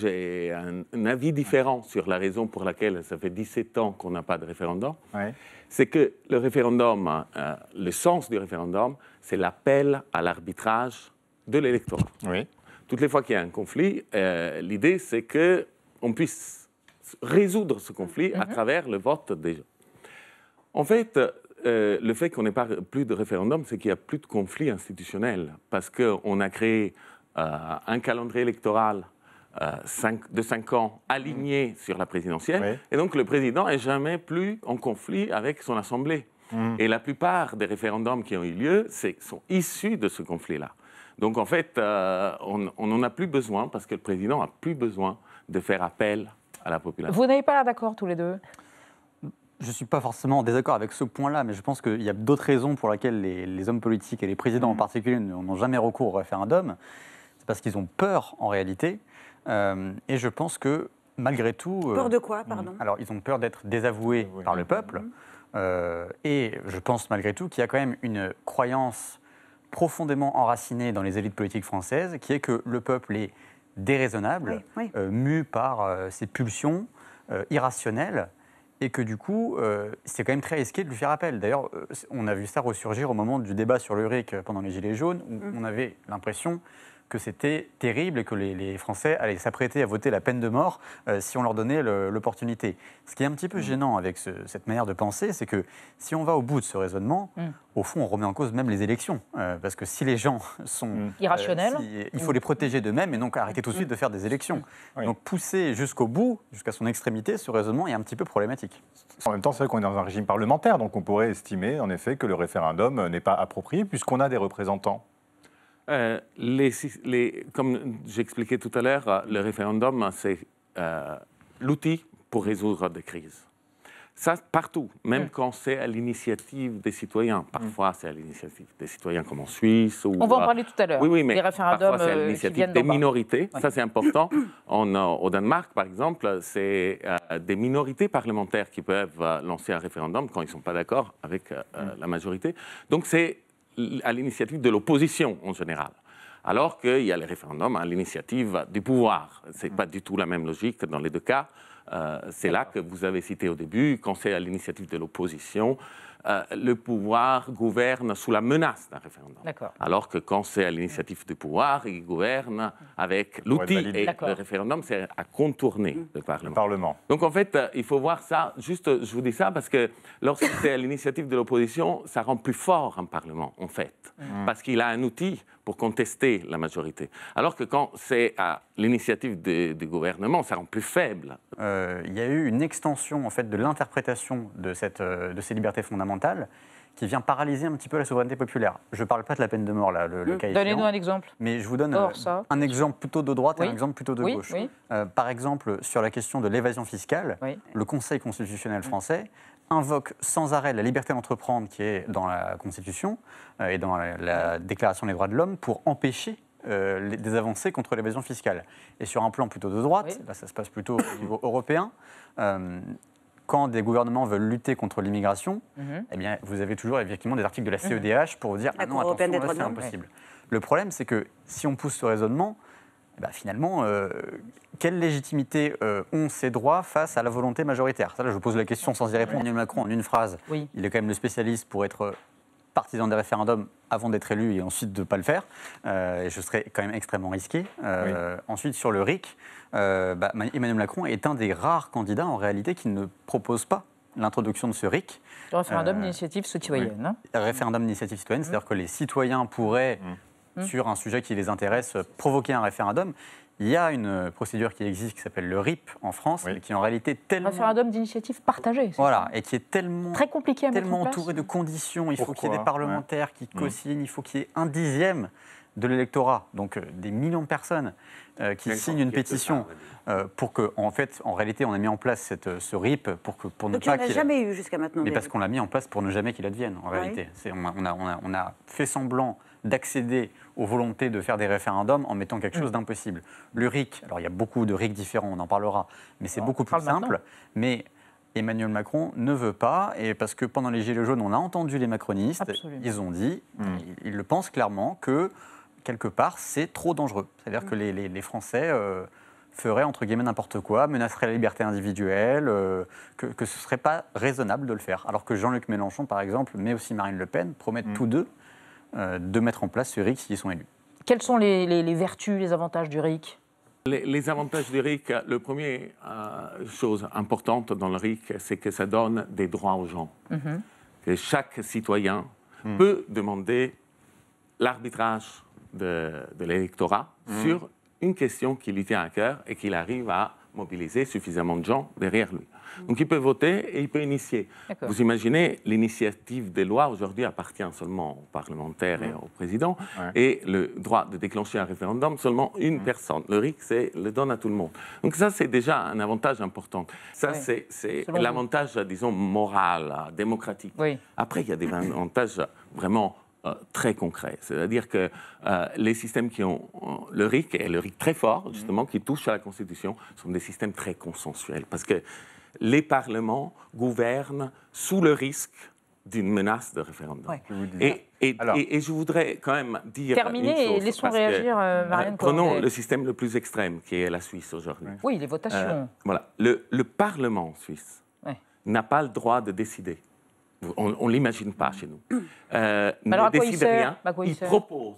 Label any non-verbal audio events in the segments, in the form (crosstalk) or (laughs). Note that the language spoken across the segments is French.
J'ai un, avis différent sur la raison pour laquelle ça fait 17 ans qu'on n'a pas de référendum. C'est que le référendum, euh, euh, le sens du référendum, c'est l'appel à l'arbitrage de l'électorat. Toutes les fois qu'il y a un conflit, euh, l'idée c'est que on puisse résoudre ce conflit à mhm. travers le vote des gens. En fait, le fait qu'on n'ait pas plus de référendum, c'est qu'il n'y a plus de conflit institutionnel parce qu'on a créé un calendrier électoral euh, de 5 ans alignés mm. sur la présidentielle. Et donc le président n'est jamais plus en conflit avec son assemblée. Mm. Et la plupart des référendums qui ont eu lieu sont issus de ce conflit-là. Donc en fait, euh, on n'en a plus besoin parce que le président n'a plus besoin de faire appel à la population. Vous n'avez pas là d'accord tous les deux je ne suis pas forcément en désaccord avec ce point-là, mais je pense qu'il y a d'autres raisons pour lesquelles les, hommes politiques et les présidents en mm. particulier n'ont jamais recours au référendum. C'est parce qu'ils ont peur, en réalité, euh, et je pense que malgré tout... Euh, peur de quoi, hmm, pardon Alors, ils ont peur d'être désavoués par le peuple. Mhm. Euh, et je pense malgré tout qu'il y a quand même une croyance profondément enracinée dans les élites politiques françaises, qui est que le peuple est déraisonnable, mu par ses pulsions irrationnelles, et que du coup, c'est quand même très risqué de lui faire appel. D'ailleurs, on a vu ça ressurgir au moment du débat sur le RIC pendant les Gilets jaunes, où mhm. on avait l'impression que c'était terrible et que les, Français allaient s'apprêter à voter la peine de mort euh, si on leur donnait l'opportunité. Ce qui est un petit peu mm. gênant avec cette manière de penser, c'est que si on va au bout de ce raisonnement, mm. au fond, on remet en cause même les élections. Euh, parce que si les gens (laughs) sont mm. euh, irrationnels, il faut les protéger d'eux-mêmes et donc arrêter tout de suite de faire des élections. Donc pousser jusqu'au bout, jusqu'à son extrémité, ce raisonnement est un petit peu problématique. En même temps, c'est vrai qu'on est dans un régime parlementaire, donc on pourrait estimer en effet que le référendum n'est pas approprié puisqu'on a des représentants euh, les, Comme j'expliquais tout à l'heure, euh, le référendum, hein, c'est euh, l'outil pour résoudre des crises. Ça, partout, même mm. quand c'est à l'initiative des citoyens. Mm. Parfois, c'est à l'initiative des citoyens, comme en Suisse. Ou, on va en parler tout à l'heure. Oui, oui, mais référendums parfois, c'est à l'initiative des minorités. Ça, c'est important. au Danemark, par exemple, c'est des minorités parlementaires qui peuvent lancer un référendum quand ils ne sont pas d'accord avec mm. la majorité. Donc, c'est à l'initiative de l'opposition en général alors qu'il y a le référendum à hein, l'initiative du pouvoir. Ce n'est pas du tout la même logique dans les deux cas. Euh, c'est là que vous avez cité au début, quand c'est à l'initiative de l'opposition. Euh, le pouvoir gouverne sous la menace d'un référendum. Alors que quand c'est à l'initiative du pouvoir, il gouverne avec l'outil. Et le référendum, c'est à contourner mm. le Parlement. le Parlement. Donc en fait, euh, il faut voir ça, juste je vous dis ça, parce que lorsque c'est à l'initiative de l'opposition, ça rend plus fort un Parlement, en fait. Mm. Parce qu'il a un outil pour contester la majorité. Alors que quand c'est à l'initiative du gouvernement, ça rend plus faible. Euh, il y a eu une extension en fait de l'interprétation de euh, ces libertés fondamentales qui vient paralyser un petit peu la souveraineté populaire. Je ne parle pas de la peine de mort, là, le, le mmh. cas Donnez-nous un exemple. Mais je vous donne euh, un exemple plutôt de droite et un exemple plutôt de gauche. Euh, par exemple, sur la question de l'évasion fiscale, le Conseil constitutionnel mmh. français invoque sans arrêt la liberté d'entreprendre qui est dans la Constitution euh, et dans la, Déclaration des droits de l'homme pour empêcher des avancées contre l'évasion fiscale. Et sur un plan plutôt de droite, bah, ça se passe plutôt au niveau (coughs) européen, quand des gouvernements veulent lutter contre l'immigration, mhm. eh bien, vous avez toujours effectivement des articles de la mhm. CEDH pour vous dire ah non, attention, c'est impossible. Le problème, c'est que si on pousse ce raisonnement, eh ben, finalement, euh, quelle légitimité euh, ont ces droits face à la volonté majoritaire je vous pose la question sans y répondre. Emmanuel Macron, en une phrase, il est quand même le spécialiste pour être partisan des référendums avant d'être élu et ensuite de ne pas le faire. Euh, et je serais quand même extrêmement risqué. Euh, ensuite, sur le RIC, euh, bah, Emmanuel Macron est un des rares candidats en réalité qui ne propose pas l'introduction de ce RIC. référendum d'initiative citoyenne. Hein. Référendum d'initiative citoyenne, c'est-à-dire mmh. que les citoyens pourraient, mmh. sur un sujet qui les intéresse, mmh. provoquer un référendum. Il y a une euh, procédure qui existe qui s'appelle le RIP en France, oui. qui en réalité tellement. Référendum d'initiative partagée. Voilà, et qui est tellement. Très compliqué à Tellement entouré de conditions. Il faut qu'il y ait des parlementaires qui co-signent, hmm. il faut qu'il y ait un dixième de l'électorat, donc euh, des millions de personnes euh, qui signent une pétition pour que, en fait, en réalité, on a mis en place cette, ce RIP pour que pour ne pas. jamais eu jusqu'à maintenant. Mais parce qu'on l'a mis en place pour ne jamais qu'il advienne. En réalité, on on, a, on a fait semblant d'accéder aux volontés de faire des référendums en mettant quelque mm. chose d'impossible. Le RIC, alors il y a beaucoup de RIC différents, on en parlera, mais c'est beaucoup plus simple. Mais Emmanuel Macron ne veut pas, et parce que pendant les Gilets jaunes, on a entendu les macronistes, ils ont dit, mm. ils, le pensent clairement, que quelque part, c'est trop dangereux. C'est-à-dire mm. que les, Français... Euh, feraient entre guillemets n'importe quoi, menaceraient la liberté individuelle, euh, que, ce ne serait pas raisonnable de le faire. Alors que Jean-Luc Mélenchon, par exemple, mais aussi Marine Le Pen, promettent tous deux euh, de mettre en place ce RIC s'ils sont élus. Quelles sont les, vertus, les avantages du RIC les, avantages du RIC, la première euh, chose importante dans le RIC, c'est que ça donne des droits aux gens. Mhm. chaque citoyen mhm. peut demander l'arbitrage de, l'électorat mhm. sur une question qui lui tient à cœur et qu'il arrive à mobiliser suffisamment de gens derrière lui. Mm. Donc il peut voter et il peut initier. Vous imaginez, l'initiative des lois aujourd'hui appartient seulement aux parlementaires et mm. au président, et le droit de déclencher un référendum seulement une mm. personne. Le RIC, c'est le donne à tout le monde. Donc ça, c'est déjà un avantage important. Ça, c'est l'avantage, disons, moral, démocratique. Après, il y a des avantages vraiment euh, très concret. C'est-à-dire que euh, les systèmes qui ont euh, le RIC, et le RIC très fort, mm-hmm. justement, qui touche à la Constitution, sont des systèmes très consensuels. Parce que les parlements gouvernent sous le risque d'une menace de référendum. Et, je voudrais quand même dire. Terminer une chose, et laissons réagir, Marianne euh, Prenons le système le plus extrême qui est la Suisse aujourd'hui. Oui, les votations. voilà. Le, Parlement suisse n'a pas le droit de décider on ne l'imagine pas chez nous. (clears throat) Euh, mais rien, il propose.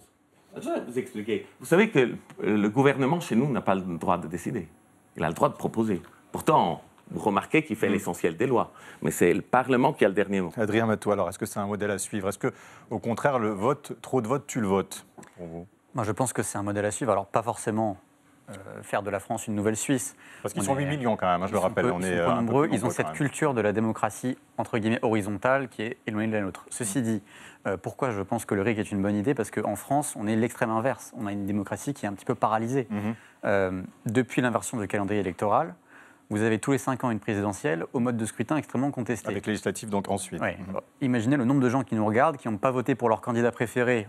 Je vais vous expliquer. Vous savez que le gouvernement chez nous n'a pas le droit de décider. Il a le droit de proposer. Pourtant, vous remarquez qu'il fait mm. l'essentiel des lois. Mais c'est le Parlement qui a le dernier mot. Adrien toi, alors, est-ce que c'est un modèle à suivre Est-ce que, au contraire, le vote, trop de votes, tu le votes Moi, je pense que c'est un modèle à suivre. Alors, pas forcément euh, faire de la France une nouvelle Suisse. Parce qu'ils sont 8 millions quand même, hein, je le rappelle. on ils est sont euh, nombreux, ils ont cette culture de la démocratie, entre guillemets, horizontale qui est éloignée de la nôtre. Ceci mm. dit, euh, pourquoi je pense que le RIC est une bonne idée Parce qu'en France, on est l'extrême inverse. On a une démocratie qui est un petit peu paralysée. Mm-hmm. depuis l'inversion du calendrier électoral, vous avez tous les 5 ans une présidentielle au mode de scrutin extrêmement contesté. Avec législatif donc ensuite. Mm-hmm. Imaginez le nombre de gens qui nous regardent, qui n'ont pas voté pour leur candidat préféré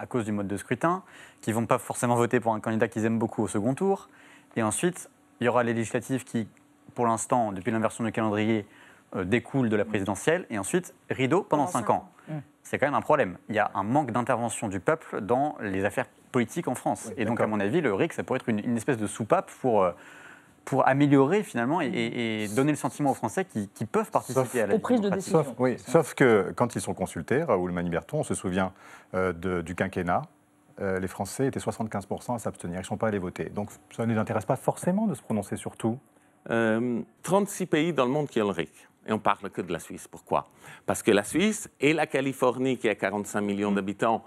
à cause du mode de scrutin, qui ne vont pas forcément voter pour un candidat qu'ils aiment beaucoup au second tour. Et ensuite, il y aura les législatives qui, pour l'instant, depuis l'inversion du calendrier, euh, découlent de la présidentielle. Et ensuite, rideau pendant cinq ans. Mmh. C'est quand même un problème. Il y a un manque d'intervention du peuple dans les affaires politiques en France. et donc, à mon avis, le RIC, ça pourrait être une, espèce de soupape pour... Euh, pour améliorer finalement et, donner le sentiment aux Français qui, peuvent participer à la prise de décision. Sauf, oui, sauf que quand ils sont consultés, Raoul Maniberton, on se souvient euh, du quinquennat, euh, les Français étaient 75% à s'abstenir, ils ne sont pas allés voter. Donc ça ne les intéresse pas forcément de se prononcer sur tout. 36 euh, pays dans le monde qui ont le RIC. Et on parle que de la Suisse. Pourquoi Parce que la Suisse et la Californie, qui a 45 millions d'habitants,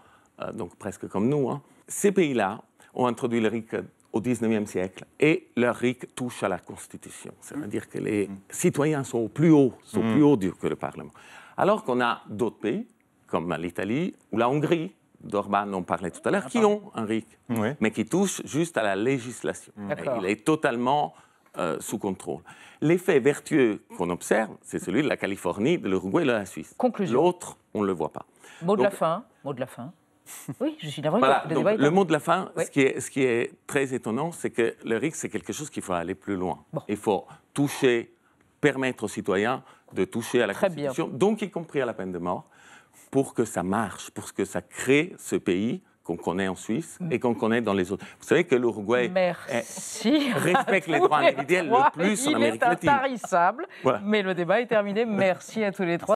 donc presque comme nous, hein, ces pays-là ont introduit le RIC au XIXe siècle et leur RIC touche à la Constitution. C'est-à-dire mm. que les mm. citoyens sont au plus haut, sont mm. plus haut que le Parlement. Alors qu'on a d'autres pays, comme l'Italie ou la Hongrie, d'Orban, on parlait tout à l'heure, qui ont un RIC, mais qui touche juste à la législation. Il est totalement euh, sous contrôle. L'effet vertueux qu'on observe, c'est celui de la Californie, de l'Uruguay et de la Suisse. L'autre, on ne le voit pas. Mot de la fin. Mot de la fin. Oui, je suis d'avance. – le, mot de la fin, ce, qui est, ce qui est très étonnant, c'est que le RIC, c'est quelque chose qu'il faut aller plus loin. Il faut toucher, permettre aux citoyens de toucher à la Constitution, donc y compris à la peine de mort, pour que ça marche, pour que ça crée ce pays qu'on connaît en Suisse et qu'on connaît dans les autres. Vous savez que l'Uruguay (laughs) respecte les droits individuels le plus en Amérique est intarissable, mais le débat est terminé. Merci à tous les trois.